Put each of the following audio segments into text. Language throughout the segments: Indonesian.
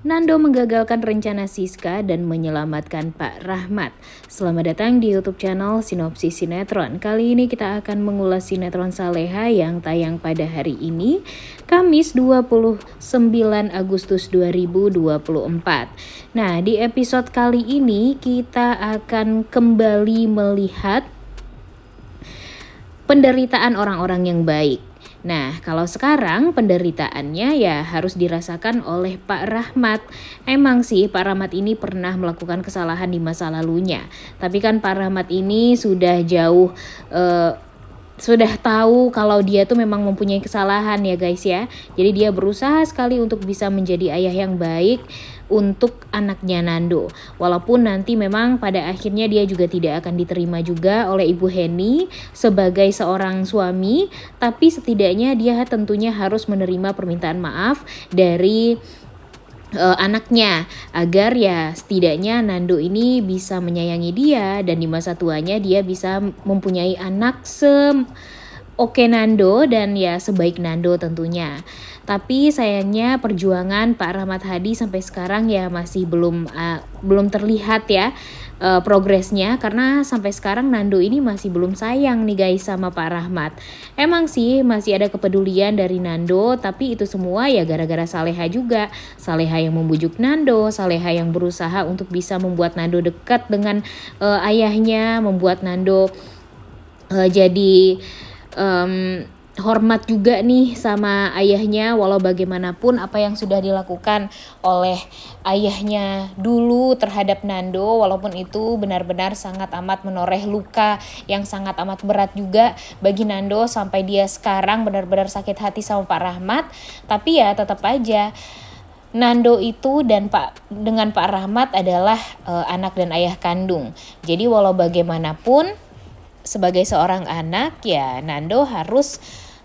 Nando menggagalkan rencana Siska dan menyelamatkan Pak Rahmat. Selamat datang di YouTube channel Sinopsis Sinetron. Kali ini kita akan mengulas sinetron Saleha yang tayang pada hari ini, Kamis 29 Agustus 2024. Nah, di episode kali ini kita akan kembali melihat penderitaan orang-orang yang baik Nah, kalau sekarang penderitaannya ya harus dirasakan oleh Pak Rahmat. Emang sih Pak Rahmat ini pernah melakukan kesalahan di masa lalunya. Tapi kan Pak Rahmat ini sudah jauh eh, sudah tahu kalau dia tuh memang mempunyai kesalahan ya guys ya. Jadi dia berusaha sekali untuk bisa menjadi ayah yang baik, untuk anaknya Nando. Walaupun nanti memang pada akhirnya dia juga tidak akan diterima juga oleh Ibu Heni sebagai seorang suami, tapi setidaknya dia tentunya harus menerima permintaan maaf dari eh, anaknya agar ya setidaknya Nando ini bisa menyayangi dia dan di masa tuanya dia bisa mempunyai anak se Oke Nando dan ya sebaik Nando tentunya. Tapi sayangnya perjuangan Pak Rahmat Hadi sampai sekarang ya masih belum uh, belum terlihat ya uh, progresnya karena sampai sekarang Nando ini masih belum sayang nih guys sama Pak Rahmat. Emang sih masih ada kepedulian dari Nando tapi itu semua ya gara-gara Saleha juga. Saleha yang membujuk Nando, Saleha yang berusaha untuk bisa membuat Nando dekat dengan uh, ayahnya, membuat Nando uh, jadi um, hormat juga nih sama ayahnya walau bagaimanapun apa yang sudah dilakukan oleh ayahnya dulu terhadap Nando walaupun itu benar-benar sangat amat menoreh luka yang sangat amat berat juga bagi Nando sampai dia sekarang benar-benar sakit hati sama Pak Rahmat tapi ya tetap aja Nando itu dan Pak dengan Pak Rahmat adalah e, anak dan ayah kandung. Jadi walau bagaimanapun sebagai seorang anak ya Nando harus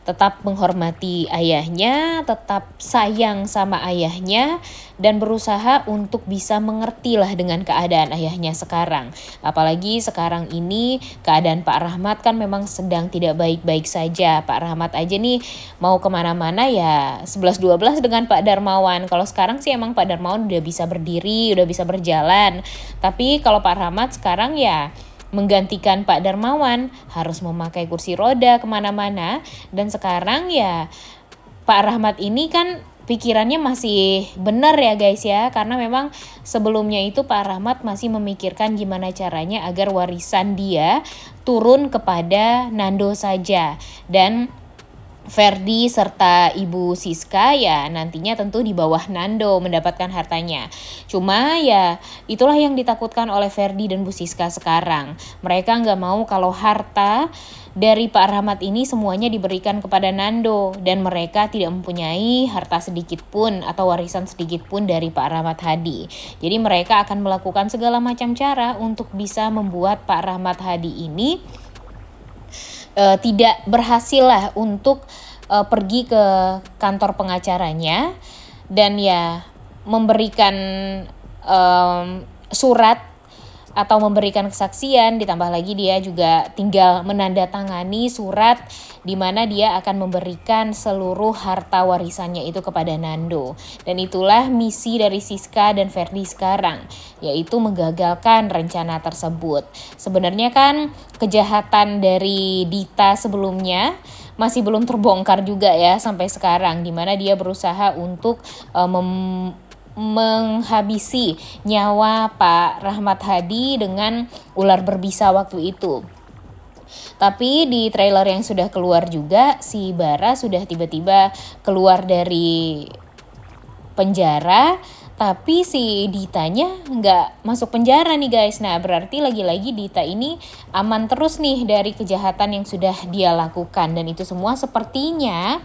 tetap menghormati ayahnya, tetap sayang sama ayahnya, dan berusaha untuk bisa mengertilah dengan keadaan ayahnya sekarang. Apalagi sekarang ini keadaan Pak Rahmat kan memang sedang tidak baik-baik saja. Pak Rahmat aja nih mau kemana-mana ya 11-12 dengan Pak Darmawan. Kalau sekarang sih emang Pak Darmawan udah bisa berdiri, udah bisa berjalan. Tapi kalau Pak Rahmat sekarang ya menggantikan Pak Darmawan harus memakai kursi roda kemana-mana dan sekarang ya Pak Rahmat ini kan pikirannya masih benar ya guys ya karena memang sebelumnya itu Pak Rahmat masih memikirkan gimana caranya agar warisan dia turun kepada Nando saja dan Ferdi serta Ibu Siska ya nantinya tentu di bawah Nando mendapatkan hartanya. Cuma ya itulah yang ditakutkan oleh Ferdi dan Bu Siska sekarang. Mereka nggak mau kalau harta dari Pak Rahmat ini semuanya diberikan kepada Nando dan mereka tidak mempunyai harta sedikit pun atau warisan sedikit pun dari Pak Rahmat Hadi. Jadi mereka akan melakukan segala macam cara untuk bisa membuat Pak Rahmat Hadi ini uh, tidak berhasil lah untuk uh, pergi ke kantor pengacaranya dan ya memberikan um, surat atau memberikan kesaksian ditambah lagi dia juga tinggal menandatangani surat di mana dia akan memberikan seluruh harta warisannya itu kepada Nando dan itulah misi dari Siska dan Ferdi sekarang yaitu menggagalkan rencana tersebut sebenarnya kan kejahatan dari Dita sebelumnya masih belum terbongkar juga ya sampai sekarang di mana dia berusaha untuk uh, mem menghabisi nyawa Pak Rahmat Hadi dengan ular berbisa waktu itu. Tapi di trailer yang sudah keluar juga si Bara sudah tiba-tiba keluar dari penjara tapi si Ditanya nggak masuk penjara nih guys. Nah berarti lagi-lagi Dita ini aman terus nih dari kejahatan yang sudah dia lakukan dan itu semua sepertinya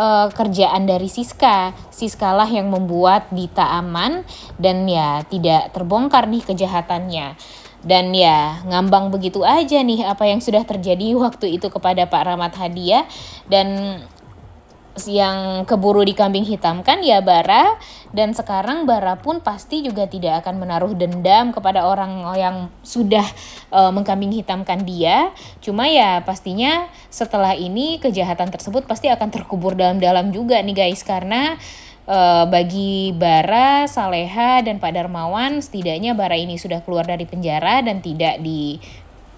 uh, kerjaan dari Siska. Siska lah yang membuat Dita aman dan ya tidak terbongkar nih kejahatannya. Dan ya ngambang begitu aja nih apa yang sudah terjadi waktu itu kepada Pak Rahmat Hadiah dan yang keburu di kambing hitam kan ya bara dan sekarang bara pun pasti juga tidak akan menaruh dendam kepada orang yang sudah uh, mengkambing hitamkan dia cuma ya pastinya setelah ini kejahatan tersebut pasti akan terkubur dalam-dalam juga nih guys karena uh, bagi Bara, Saleha, dan Pak Darmawan setidaknya Bara ini sudah keluar dari penjara dan tidak di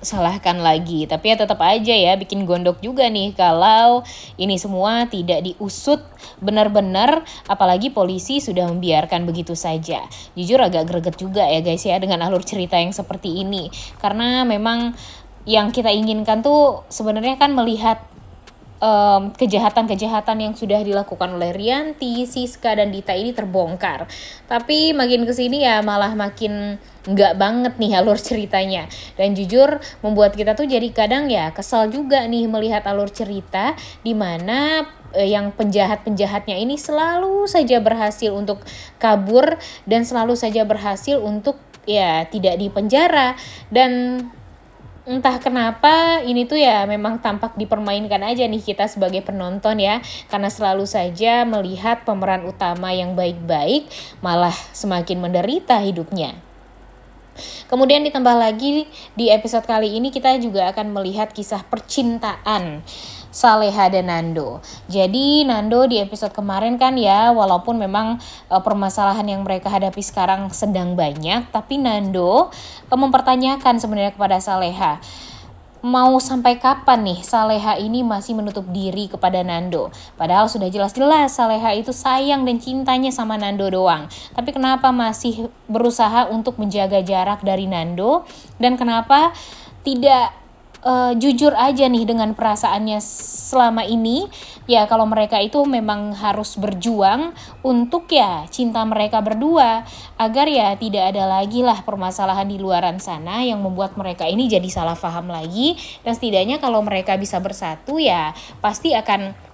salahkan lagi. Tapi ya tetap aja ya bikin gondok juga nih kalau ini semua tidak diusut benar-benar apalagi polisi sudah membiarkan begitu saja. Jujur agak greget juga ya guys ya dengan alur cerita yang seperti ini. Karena memang yang kita inginkan tuh sebenarnya kan melihat kejahatan kejahatan-kejahatan yang sudah dilakukan oleh Rianti, Siska dan Dita ini terbongkar. Tapi makin kesini ya malah makin nggak banget nih alur ceritanya dan jujur membuat kita tuh jadi kadang ya kesal juga nih melihat alur cerita di mana eh, yang penjahat-penjahatnya ini selalu saja berhasil untuk kabur dan selalu saja berhasil untuk ya tidak dipenjara dan entah kenapa ini tuh ya memang tampak dipermainkan aja nih kita sebagai penonton ya karena selalu saja melihat pemeran utama yang baik-baik malah semakin menderita hidupnya. Kemudian ditambah lagi di episode kali ini kita juga akan melihat kisah percintaan Saleha dan Nando. Jadi Nando di episode kemarin kan ya walaupun memang e, permasalahan yang mereka hadapi sekarang sedang banyak tapi Nando e, mempertanyakan sebenarnya kepada Saleha mau sampai kapan nih Saleha ini masih menutup diri kepada Nando? Padahal sudah jelas-jelas Saleha itu sayang dan cintanya sama Nando doang. Tapi kenapa masih berusaha untuk menjaga jarak dari Nando? Dan kenapa tidak uh, jujur aja nih dengan perasaannya selama ini ya kalau mereka itu memang harus berjuang untuk ya cinta mereka berdua agar ya tidak ada lagi lah permasalahan di luaran sana yang membuat mereka ini jadi salah paham lagi dan setidaknya kalau mereka bisa bersatu ya pasti akan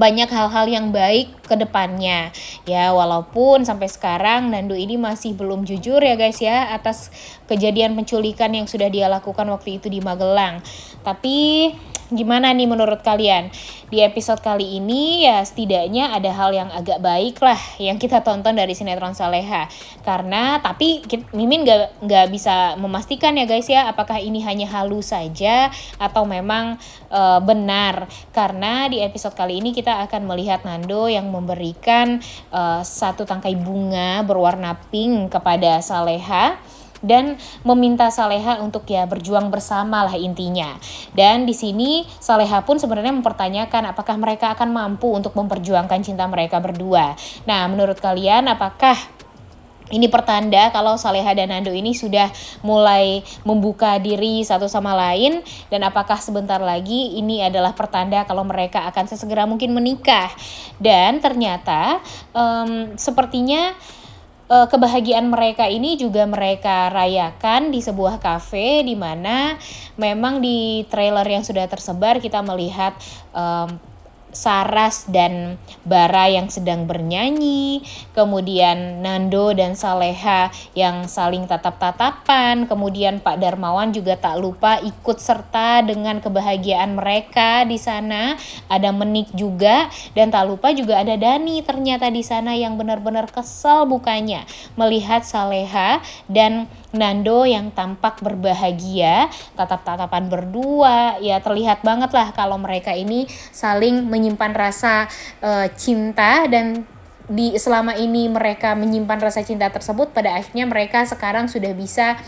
banyak hal-hal yang baik ke depannya. Ya, walaupun sampai sekarang Nando ini masih belum jujur ya guys ya atas kejadian penculikan yang sudah dia lakukan waktu itu di Magelang. Tapi Gimana nih menurut kalian? Di episode kali ini ya setidaknya ada hal yang agak baik lah yang kita tonton dari sinetron Saleha. Karena tapi Mimin gak, gak bisa memastikan ya guys ya apakah ini hanya halu saja atau memang e, benar. Karena di episode kali ini kita akan melihat Nando yang memberikan e, satu tangkai bunga berwarna pink kepada Saleha dan meminta Saleha untuk ya berjuang bersama lah intinya. Dan di sini Saleha pun sebenarnya mempertanyakan apakah mereka akan mampu untuk memperjuangkan cinta mereka berdua. Nah, menurut kalian apakah ini pertanda kalau Saleha dan Nando ini sudah mulai membuka diri satu sama lain dan apakah sebentar lagi ini adalah pertanda kalau mereka akan sesegera mungkin menikah dan ternyata um, sepertinya uh, kebahagiaan mereka ini juga mereka rayakan di sebuah kafe di mana memang di trailer yang sudah tersebar kita melihat um, Saras dan Bara yang sedang bernyanyi, kemudian Nando dan Saleha yang saling tatap-tatapan, kemudian Pak Darmawan juga tak lupa ikut serta dengan kebahagiaan mereka di sana, ada Menik juga dan tak lupa juga ada Dani ternyata di sana yang benar-benar kesel bukannya melihat Saleha dan Nando yang tampak berbahagia, tatap-tatapan berdua, ya terlihat banget lah kalau mereka ini saling menyimpan rasa e, cinta dan di selama ini mereka menyimpan rasa cinta tersebut pada akhirnya mereka sekarang sudah bisa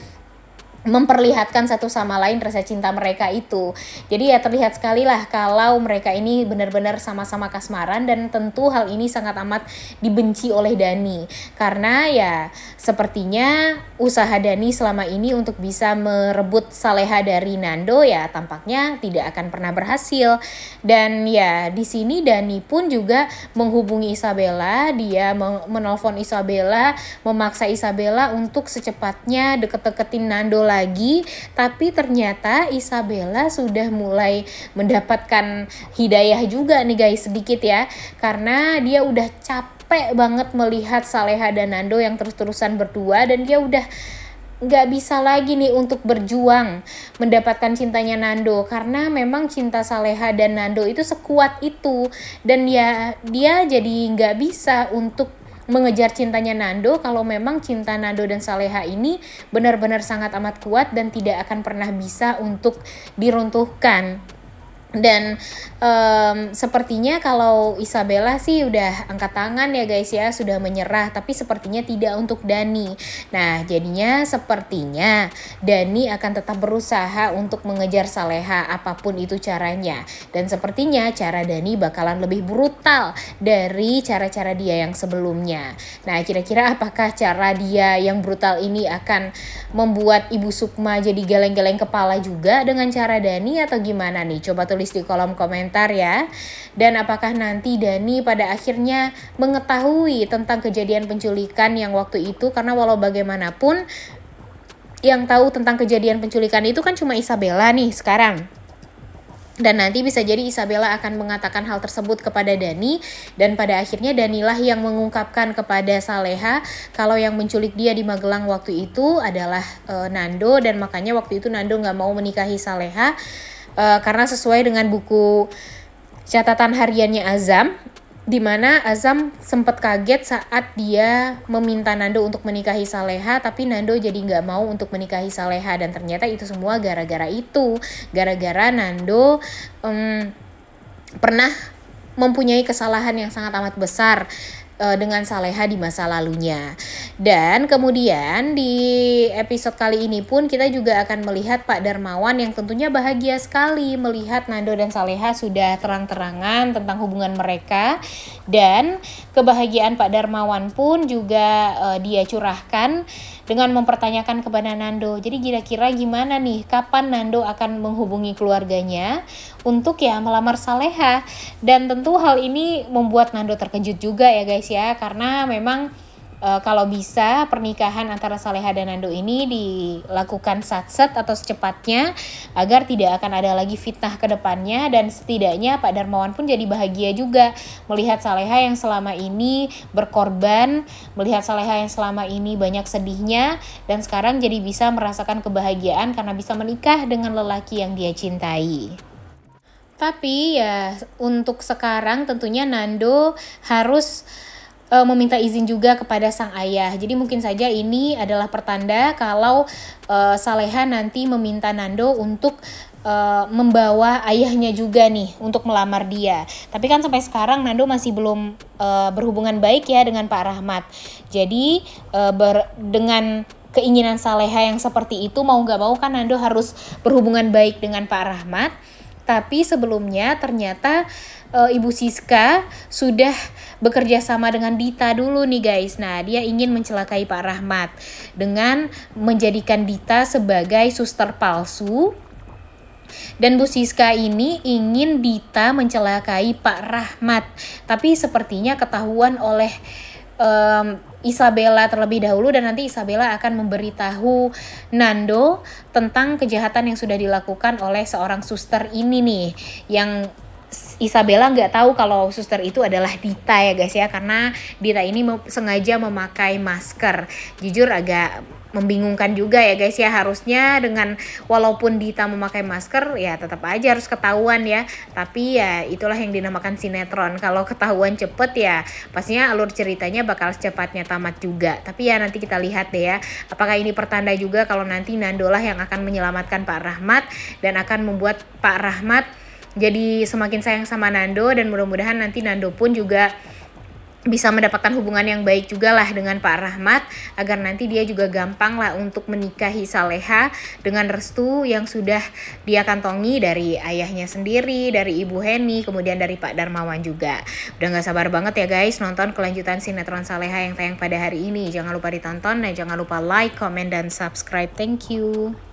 memperlihatkan satu sama lain rasa cinta mereka itu. Jadi ya terlihat sekali lah kalau mereka ini benar-benar sama-sama kasmaran dan tentu hal ini sangat amat dibenci oleh Dani karena ya sepertinya usaha Dani selama ini untuk bisa merebut Saleha dari Nando ya tampaknya tidak akan pernah berhasil. Dan ya di sini Dani pun juga menghubungi Isabella, dia menelpon Isabella, memaksa Isabella untuk secepatnya deket-deketin Nando lagi, tapi ternyata Isabella sudah mulai mendapatkan hidayah juga nih guys sedikit ya, karena dia udah capek banget melihat Saleha dan Nando yang terus-terusan berdua dan dia udah nggak bisa lagi nih untuk berjuang mendapatkan cintanya Nando karena memang cinta Saleha dan Nando itu sekuat itu dan ya dia jadi nggak bisa untuk mengejar cintanya Nando kalau memang cinta Nando dan Saleha ini benar-benar sangat amat kuat dan tidak akan pernah bisa untuk diruntuhkan dan um, sepertinya kalau Isabella sih udah angkat tangan ya guys ya sudah menyerah tapi sepertinya tidak untuk Dani. Nah jadinya sepertinya Dani akan tetap berusaha untuk mengejar Saleha apapun itu caranya dan sepertinya cara Dani bakalan lebih brutal dari cara-cara dia yang sebelumnya. Nah kira-kira apakah cara dia yang brutal ini akan membuat Ibu Sukma jadi geleng-geleng kepala juga dengan cara Dani atau gimana nih? Coba tulis tulis di kolom komentar ya. Dan apakah nanti Dani pada akhirnya mengetahui tentang kejadian penculikan yang waktu itu karena walau bagaimanapun yang tahu tentang kejadian penculikan itu kan cuma Isabella nih sekarang. Dan nanti bisa jadi Isabella akan mengatakan hal tersebut kepada Dani dan pada akhirnya Danilah yang mengungkapkan kepada Saleha kalau yang menculik dia di Magelang waktu itu adalah e, Nando dan makanya waktu itu Nando nggak mau menikahi Saleha Eh, karena sesuai dengan buku catatan hariannya Azam di mana Azam sempat kaget saat dia meminta Nando untuk menikahi Saleha, tapi Nando jadi nggak mau untuk menikahi Saleha dan ternyata itu semua gara-gara itu, gara-gara Nando um, pernah mempunyai kesalahan yang sangat amat besar Eh, dengan Saleha di masa lalunya. Dan kemudian di episode kali ini pun kita juga akan melihat Pak Darmawan yang tentunya bahagia sekali melihat Nando dan Saleha sudah terang-terangan tentang hubungan mereka dan kebahagiaan Pak Darmawan pun juga uh, dia curahkan dengan mempertanyakan kepada Nando. Jadi kira-kira gimana nih kapan Nando akan menghubungi keluarganya untuk ya melamar Saleha dan tentu hal ini membuat Nando terkejut juga ya guys ya ya karena memang e, kalau bisa pernikahan antara Saleha dan Nando ini dilakukan satset atau secepatnya agar tidak akan ada lagi fitnah ke depannya dan setidaknya Pak Darmawan pun jadi bahagia juga melihat Saleha yang selama ini berkorban, melihat Saleha yang selama ini banyak sedihnya dan sekarang jadi bisa merasakan kebahagiaan karena bisa menikah dengan lelaki yang dia cintai. Tapi ya untuk sekarang tentunya Nando harus uh, meminta izin juga kepada sang ayah. Jadi mungkin saja ini adalah pertanda kalau uh, Saleha nanti meminta Nando untuk uh, membawa ayahnya juga nih untuk melamar dia. Tapi kan sampai sekarang Nando masih belum uh, berhubungan baik ya dengan Pak Rahmat. Jadi uh, ber, dengan keinginan Saleha yang seperti itu mau nggak mau kan Nando harus berhubungan baik dengan Pak Rahmat. Tapi sebelumnya ternyata uh, Ibu Siska sudah bekerja sama dengan Dita dulu nih guys. Nah, dia ingin mencelakai Pak Rahmat dengan menjadikan Dita sebagai suster palsu. Dan Bu Siska ini ingin Dita mencelakai Pak Rahmat. Tapi sepertinya ketahuan oleh um, Isabella terlebih dahulu dan nanti Isabella akan memberitahu Nando tentang kejahatan yang sudah dilakukan oleh seorang suster ini nih yang Isabella nggak tahu kalau suster itu adalah Dita ya guys ya karena Dita ini sengaja memakai masker. Jujur agak membingungkan juga ya guys ya harusnya dengan walaupun Dita memakai masker ya tetap aja harus ketahuan ya tapi ya itulah yang dinamakan sinetron kalau ketahuan cepet ya pastinya alur ceritanya bakal secepatnya tamat juga tapi ya nanti kita lihat deh ya apakah ini pertanda juga kalau nanti Nandola yang akan menyelamatkan Pak Rahmat dan akan membuat Pak Rahmat jadi semakin sayang sama Nando dan mudah-mudahan nanti Nando pun juga bisa mendapatkan hubungan yang baik juga lah dengan Pak Rahmat agar nanti dia juga gampang lah untuk menikahi Saleha dengan restu yang sudah dia kantongi dari ayahnya sendiri, dari Ibu Heni, kemudian dari Pak Darmawan juga. Udah gak sabar banget ya guys nonton kelanjutan sinetron Saleha yang tayang pada hari ini. Jangan lupa ditonton dan jangan lupa like, comment, dan subscribe. Thank you.